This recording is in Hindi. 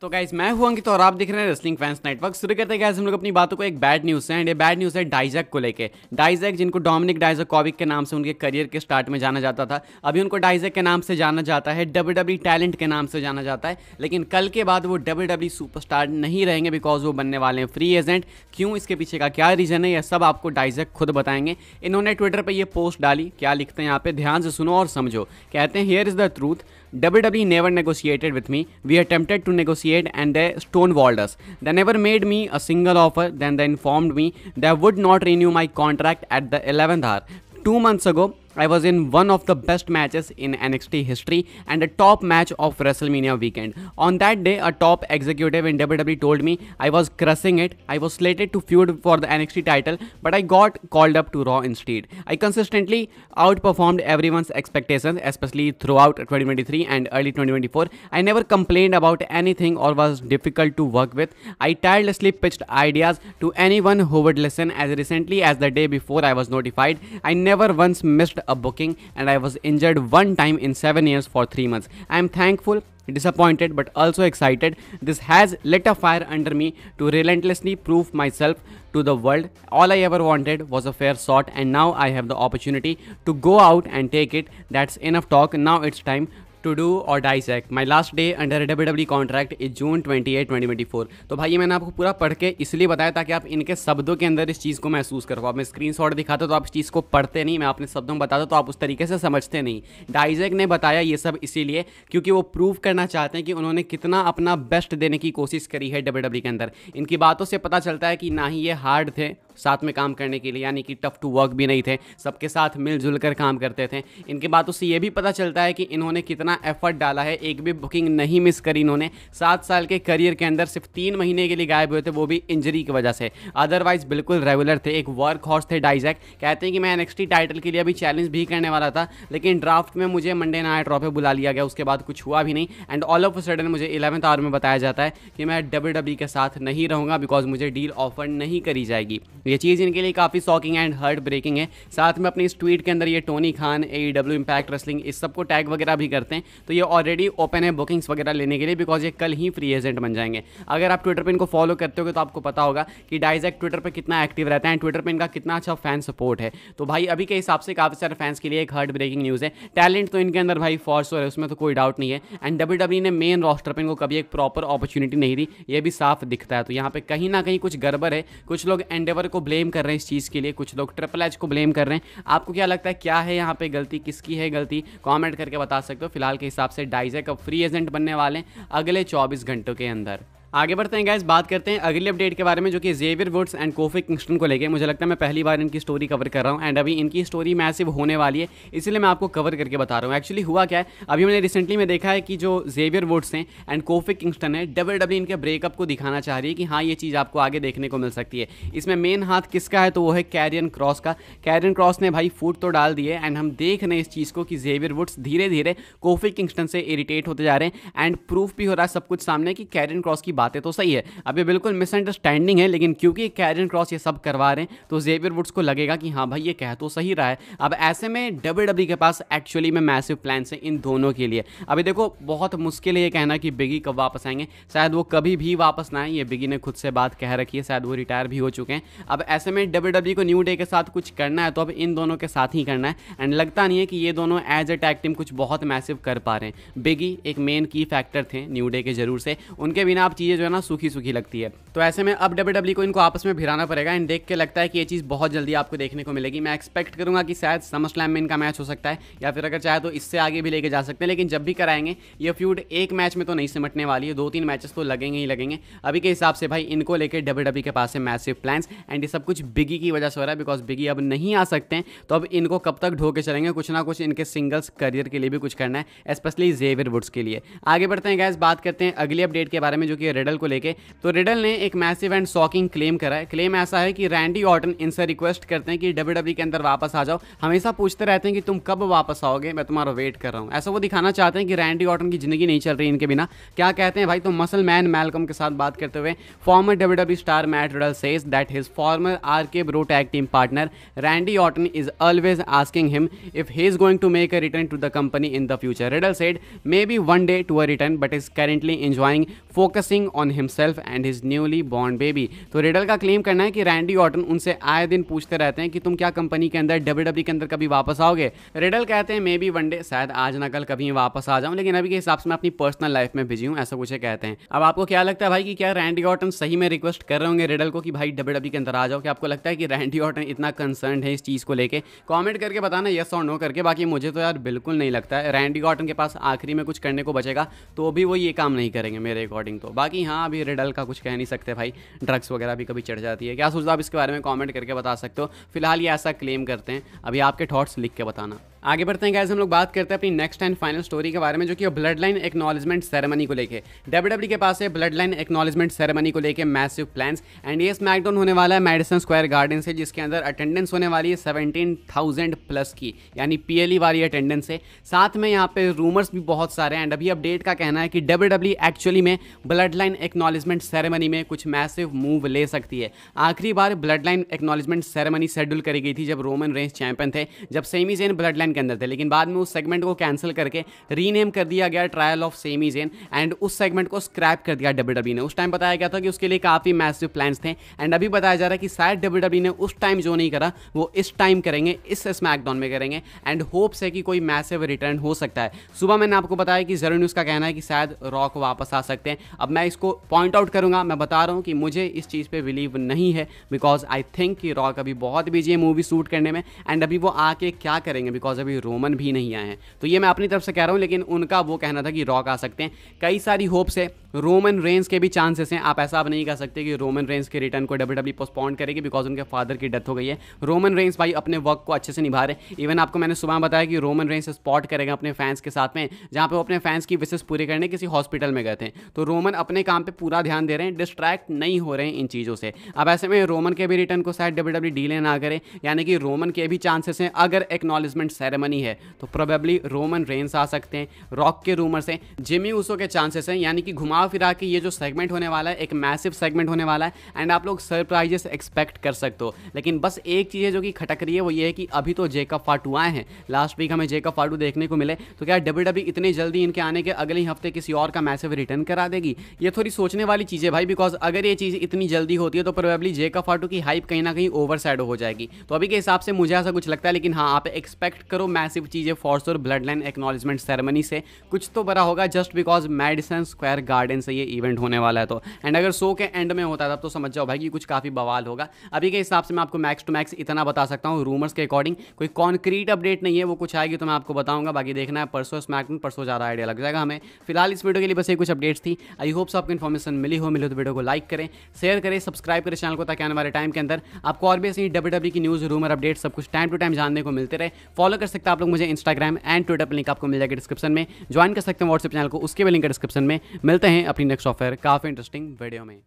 तो गाइज मैं हुआ अंकित तो और आप देख रहे हैं रेसलिंग फैंस नेटवर्क शुरू करते हैं गाइज़ हम लोग अपनी बातों को एक बैड न्यूज़ है एंड ये बैड न्यूज़ है डाइजैक को लेके डाइजैक जिनको डोमिनिक डाइजक कॉविक के नाम से उनके करियर के स्टार्ट में जाना जाता था अभी उनको डाइजैक के नाम से जाना जाता है डब्ल्यू डब्ल्यू टैलेंट के नाम से जाना जाता है लेकिन कल के बाद वो डब्ल्यू डब्ल्यू सुपरस्टार नहीं रहेंगे बिकॉज वो बनने वाले हैं फ्री एजेंट क्यों इसके पीछे का क्या रीज़न है यह सब आपको डाइजैक खुद बताएंगे इन्होंने ट्विटर पर यह पोस्ट डाली क्या लिखते हैं यहाँ पे ध्यान से सुनो और समझो कहते हैं here is the truth WWE never negotiated with me. We attempted to negotiate and they stonewalled us. They never made me a single offer, then they informed me they would not renew my contract at the 11th hour. Two months ago, I was in one of the best matches in NXT history and a top match of WrestleMania weekend. On that day, a top executive in WWE told me I was crushing it. I was slated to feud for the NXT title, but I got called up to Raw instead. I consistently outperformed everyone's expectations, especially throughout 2023 and early 2024. I never complained about anything or was difficult to work with. I tirelessly pitched ideas to anyone who would listen as recently as the day before I was notified. I never once missed a booking and I was injured one time in 7 years for 3 months. I am thankful disappointed but also excited. This has lit a fire under me to relentlessly prove myself to the world. All I ever wanted was a fair shot and now I have the opportunity to go out and take it. That's enough talk. Now it's time to do और सेक my last day under W W contract is June twenty eight twenty twenty four तो भाई मैंने आपको पूरा पढ़ के इसलिए बताया ताकि आप इनके शब्दों के अंदर इस चीज़ को महसूस करो आप मैं स्क्रीन शॉट दिखाता तो आप इस चीज़ को पढ़ते नहीं मैं अपने शब्दों में बताता तो आप उस तरीके से समझते नहीं डाइजेक ने बताया ये सब इसीलिए क्योंकि वो प्रूव करना चाहते हैं कि उन्होंने कितना अपना बेस्ट देने की कोशिश करी है डब्ल्यू डब्ल्यू e के अंदर इनकी बातों से पता चलता है कि ना ही ये हार्ड थे साथ में काम करने के लिए यानी कि टफ टू वर्क भी नहीं थे सबके साथ मिलजुल कर काम करते थे इनके बातों से ये भी पता चलता है कि इन्होंने कितना एफर्ट डाला है एक भी बुकिंग नहीं मिस करी इन्होंने सात साल के करियर के अंदर सिर्फ तीन महीने के लिए गायब हुए थे वो भी इंजरी की वजह से अदरवाइज बिल्कुल रेगुलर थे एक वर्क हॉर्स थे डाइजैक कहते हैं कि मैं एनएक्सटी टाइटल के लिए अभी चैलेंज भी करने वाला था लेकिन ड्राफ्ट में मुझे मंडे नाइट ट्रॉफी बुला लिया गया उसके बाद कुछ हुआ भी नहीं एंड ऑल ऑफ सडन मुझे इलेवंथ आवर में बताया जाता है कि मैं डब्ल्यू e के साथ नहीं रहूँगा बिकॉज मुझे डील ऑफर नहीं करी जाएगी ये चीज़ इनके लिए काफ़ी शॉकिंग एंड हर्ट ब्रेकिंग है साथ में अपने इस ट्वीट के अंदर ये Tony Khan A W impact wrestling इस सबको टैग वगैरह भी करते हैं तो ये ऑलरेडी ओपन है बुकिंग्स वगैरह लेने के लिए बिकॉज ये कल ही फ्री एजेंट बन जाएंगे अगर आप ट्विटर पर इनको फॉलो करते हो तो आपको पता होगा कि डाइजैक ट्विटर पर कितना एक्टिव रहता है ट्विटर पर इनका कितना अच्छा फैन सपोर्ट है तो भाई अभी के हिसाब से काफ़ी सारे फैंस के लिए एक हार्ट ब्रेकिंग न्यूज़ है टैलेंट तो इनके अंदर भाई फॉर्स है उसमें तो कोई डाउट नहीं है एंड डब्ल्यू डब्ल्यू ने मेन रॉस्टर पर इनको कभी एक प्रॉपर अपॉर्चुनिटी नहीं दी ये भी साफ दिखता है तो यहाँ पे कहीं ना कहीं कुछ गड़बड़ है कुछ लोग एंडेवर को ब्लेम कर रहे हैं इस चीज़ के लिए कुछ लोग ट्रिपल एच को ब्लेम कर रहे हैं आपको क्या लगता है क्या है यहाँ पे गलती किसकी है गलती कमेंट करके बता सकते हो फिलहाल के हिसाब से डाइजेक अब फ्री एजेंट बनने वाले हैं अगले 24 घंटों के अंदर आगे बढ़ते हैं गाइज बात करते हैं अगली अपडेट के बारे में जो कि Xavier Woods and Kofi Kingston को लेकर मुझे लगता है मैं पहली बार इनकी स्टोरी कवर कर रहा हूँ एंड अभी इनकी स्टोरी मैसिव होने वाली है इसलिए मैं आपको कवर करके बता रहा हूँ एक्चुअली हुआ क्या है अभी मैंने रिसेंटली में देखा है कि जो जेवियर वुड्स हैं एंड कोफी किंगस्टन है डबल डबल इनके ब्रेकअप को दिखाना चाह रही है कि हाँ ये चीज़ आपको आगे देखने को मिल सकती है इसमें मेन हाथ किसका है तो वो है कैरियन क्रॉस का कैरियन क्रॉस ने भाई फूट तो डाल दिए एंड हम देख रहे हैं इस चीज़ को कि जेवियर वुड्स धीरे धीरे कोफी किंगस्टन से इरीटेट होते जा रहे हैं एंड प्रूफ भी हो रहा है सब कुछ सामने कि कैरियन क्रॉस की बातें तो सही है अब ये बिल्कुल मिसअंडरस्टैंडिंग है लेकिन क्योंकि कैरियन क्रॉस ये सब करवा रहे हैं तो जेवियर वुड्स को लगेगा कि हाँ भाई ये कह तो सही रहा है अब ऐसे में डब्ल्यू डब्ल्यू e के पास एक्चुअली में मैसिव प्लान है इन दोनों के लिए अभी देखो बहुत मुश्किल है ये कहना कि बिगी कब वापस आएंगे शायद वो कभी भी वापस ना आए ये बिगी ने खुद से बात कह रखी है शायद वो रिटायर भी हो चुके हैं अब ऐसे में डब्ल्यू डब्ल्यू e को न्यू डे के साथ कुछ करना है तो अब इन दोनों के साथ ही करना है एंड लगता नहीं है कि ये दोनों एज ए टैग टीम कुछ बहुत मैसिव कर पा रहे हैं बिगी एक मेन की फैक्टर थे न्यू डे के जरूर से उनके बिना आप चीज़ चीज़ें जो है ना सूखी सूखी लगती है तो ऐसे में अब डब्ल्यू e को इनको आपस में भिराना पड़ेगा एंड देख के लगता है कि ये चीज़ बहुत जल्दी आपको देखने को मिलेगी मैं एक्सपेक्ट करूंगा कि शायद समर स्लैम में इनका मैच हो सकता है या फिर अगर चाहे तो इससे आगे भी लेके जा सकते हैं लेकिन जब भी कराएंगे ये फ्यूड एक मैच में तो नहीं सिमटने वाली है दो तीन मैचेस तो लगेंगे ही लगेंगे अभी के हिसाब से भाई इनको लेकर डब्ल्यू e के पास है मैसिव प्लान्स एंड ये सब कुछ बिगी की वजह से हो रहा है बिकॉज बिगी अब नहीं आ सकते हैं तो अब इनको कब तक ढो के चलेंगे कुछ ना कुछ इनके सिंगल्स करियर के लिए भी कुछ करना है स्पेशली जेवियर वुड्स के लिए आगे बढ़ते हैं गैस बात करते हैं अगली अपडेट के बारे में जो कि रेडल को लेकर तो रेडल ने एक मैसिव एंड शॉकिंग क्लेम करा है क्लेम ऐसा है कि रैंडी ऑर्टन इनसे रिक्वेस्ट करते हैं कि डब्ल्यू e के अंदर वापस आ जाओ हमेशा पूछते रहते हैं कि तुम कब वापस आओगे मैं तुम्हारा वेट कर रहा हूँ ऐसा वो दिखाना चाहते हैं कि रैंडी ऑर्टन की जिंदगी नहीं चल रही इनके बिना क्या कहते हैं भाई तो मसल मैन मेलकम के साथ बात करते हुए former W star Matt Riddle says that his former R K bro tag team partner Randy Orton is always asking him if he is going to make a return to the company in the future Riddle said maybe one day to a return but is currently enjoying focusing on himself and his new holy bond baby तो रेडल का क्लेम करना है कि रैंडी ऑटन उनसे आए दिन पूछते रहते हैं कि तुम क्या कंपनी के अंदर डब्ल्यू e के अंदर कभी वापस आओगे रेडल कहते हैं मे बी वनडे शायद आज ना कल कभी वापस आ जाऊं लेकिन अभी के हिसाब से मैं अपनी पर्सनल लाइफ में बिजी हूं ऐसा कुछ कहते हैं अब आपको क्या लगता है भाई कि क्या रैंडी ऑटन सही में रिक्वेस्ट कर रहे होंगे रेडल को कि भाई डब्ल्यू e के अंदर आ जाओ क्या आपको लगता है कि रैंडी ऑटन इतना कंसर्न है इस चीज़ को लेकर कॉमेंट करके बताना यस और नो करके बाकी मुझे तो यार बिल्कुल नहीं लगता है रैंडी ऑटन के पास आखिरी में कुछ करने को बचेगा तो भी वो ये काम नहीं करेंगे मेरे अकॉर्डिंग तो बाकी हाँ अभी रेडल का कुछ कह नहीं सकता सकते हैं भाई ड्रग्स वगैरह भी कभी चढ़ जाती है क्या सोचता आप इसके बारे में कॉमेंट करके बता सकते हो फिलहाल ये ऐसा क्लेम करते हैं अभी आपके थॉट्स लिख के बताना आगे बढ़ते हैं गैस हम लोग बात करते हैं अपनी नेक्स्ट एंड फाइनल स्टोरी के बारे में जो कि ब्लड लाइन एक्नॉलेजमेंट सेरेमनी को लेके डब्ल्यू e के पास है ब्लड लाइन एक्नॉलेजमेंट सेरेमनी को लेके मैसिव प्लान्स एंड ये स्मैकडाउन होने वाला है मेडिसन स्क्वायर गार्डन से जिसके अंदर अटेंडेंस होने वाली है सेवनटीन थाउजेंड प्लस की यानी पी e वाली अटेंडेंस है साथ में यहाँ पे रूमर्स भी बहुत सारे हैं एंड अभी अपडेट का कहना है कि डब्ल्यू एक्चुअली e में ब्लड लाइन एक्नॉलेजमेंट सेरेमनी में कुछ मैसिव मूव ले सकती है आखिरी बार bloodline acknowledgement ceremony schedule करी गई थी जब रोमन रेंस चैंपियन थे जब Sami Zayn bloodline segment के अंदर थे लेकिन बाद में उस सेगमेंट को कैंसिल करके रीनेम कर दिया गया trial of Sami Zayn and उस सेगमेंट को स्क्रैप कर दिया डब्ल्यू डब्ल्यू e ने उस टाइम बताया गया था कि उसके लिए काफ़ी मैसिव प्लान्स थे एंड अभी बताया जा रहा है कि शायद डब्ल्यू डब्ल्यू e ने उस टाइम जो नहीं करा वो इस टाइम करेंगे इस स्मैकडाउन में करेंगे एंड होप्स है कि कोई मैसिव रिटर्न हो सकता है सुबह मैंने आपको बताया कि जरूर न्यूज़ का कहना है कि शायद रॉक वापस आ सकते हैं अब मैं इसको पॉइंट आउट करूंगा मैं बता रहा हूँ कि मुझे इस चीज़ पर बिलीव नहीं है बिकॉज आई थिंक कि रॉक अभी बहुत बिजी है मूवी शूट करने में एंड अभी वो आके क्या करेंगे बिकॉज जब अभी रोमन भी नहीं आए हैं तो ये मैं अपनी तरफ से कह रहा हूँ लेकिन उनका वो कहना था कि रॉक आ सकते हैं कई सारी होप्स है रोमन रेंस के भी चांसेस हैं आप ऐसा आप नहीं कह सकते कि रोमन रेंज के रिटर्न को डब्ल्यू डब्ल्यू पोस्पॉन्ड करेगी बिकॉज उनके फादर की डेथ हो गई है रोमन रेंस भाई अपने वर्क को अच्छे से निभा रहे हैं इवन आपको मैंने सुबह बताया कि रोमन रेंस स्पॉट करेगा अपने फैंस के साथ में जहाँ पर वो अपने फैंस की विशेष पूरी करने किसी हॉस्पिटल में गए थे तो रोमन अपने काम पर पूरा ध्यान दे रहे हैं डिस्ट्रैक्ट नहीं हो रहे हैं इन चीज़ों से अब ऐसे में रोमन के भी रिटर्न को शायद डब्ल्यू डब्ल्यू डीले ना करें यानी कि रोमन के भी चांसेस हैं अगर एक्नॉलेजमेंट सेरेमनी है तो प्रोबेबली रोमन रेंज आ सकते हैं रॉक के रूमर्स हैं जिमी उसो के चांसेस हैं यानी कि घुमा घुमा फिरा के ये जो सेगमेंट होने वाला है एक मैसिव सेगमेंट होने वाला है एंड आप लोग सरप्राइजेस एक्सपेक्ट कर सकते हो लेकिन बस एक चीज़ है जो कि खटक रही है वो ये है कि अभी तो जेकब फाटू आए हैं लास्ट वीक हमें जेकब फाटू देखने को मिले तो क्या डब्ल्यू डब्ल्यू e इतनी जल्दी इनके आने के अगले हफ्ते किसी और का मैसिव रिटर्न करा देगी ये थोड़ी सोचने वाली चीज़ है भाई बिकॉज अगर ये चीज़ इतनी जल्दी होती है तो प्रोबेबली जेकब फाटू की हाइप कहीं ना कहीं ओवर हो जाएगी तो अभी के हिसाब से मुझे ऐसा कुछ लगता है लेकिन हाँ आप एक्सपेक्ट करो मैसिव चीज़ें फॉर्स और ब्लड लाइन एक्नॉलेजमेंट सेरेमनी से कुछ तो बड़ा होगा just because Madison Square Garden Garden से ये इवेंट होने वाला है तो एंड अगर शो के एंड में होता था तो समझ जाओ भाई कि कुछ काफ़ी बवाल होगा अभी के हिसाब से मैं आपको मैक्स टू मैक्स इतना बता सकता हूँ रूमर्स के अकॉर्डिंग कोई कॉन्क्रीट अपडेट नहीं है वो कुछ आएगी तो मैं आपको बताऊँगा बाकी देखना है परसों स्मैक में परसों ज़्यादा आइडिया लग जाएगा हमें फिलहाल इस वीडियो के लिए बस ये कुछ अपडेट्स थी आई होप्स आपको इन्फॉर्मेशन मिली हो मिले तो वीडियो को लाइक करें शेयर करें सब्सक्राइब करें चैनल को ताकि आने वाले टाइम के अंदर आपको और भी ऐसी डब्ल्यू की न्यूज़ रूमर अपडेट सब कुछ टाइम टू टाइम जानने को मिलते रहे फॉलो कर सकते हैं आप लोग मुझे इंस्टाग्राम एंड ट्विटर पर लिंक आपको मिल जाएगा डिस्क्रिप्शन में ज्वाइन कर सकते हैं व्हाट्सएप चैनल को उसके भी लिंक डिस्क्रिप्शन में मिलते हैं हैं अपनी नेक्स्ट सॉफ्टवेयर काफ़ी इंटरेस्टिंग वीडियो में